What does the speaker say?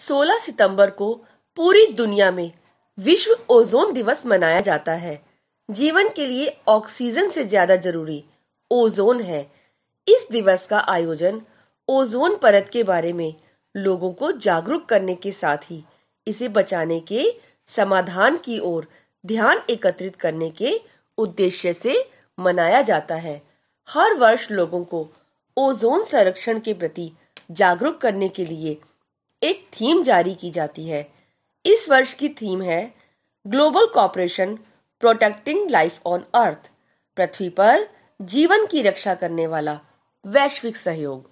16 सितंबर को पूरी दुनिया में विश्व ओजोन दिवस मनाया जाता है जीवन के लिए ऑक्सीजन से ज्यादा जरूरी ओजोन है इस दिवस का आयोजन ओजोन परत के बारे में लोगों को जागरूक करने के साथ ही इसे बचाने के समाधान की ओर ध्यान एकत्रित करने के उद्देश्य से मनाया जाता है हर वर्ष लोगों को ओजोन संरक्षण के प्रति जागरूक करने के लिए एक थीम जारी की जाती है इस वर्ष की थीम है global cooperation protecting life on earth पृथ्वी पर जीवन की रक्षा करने वाला वैश्विक सहयोग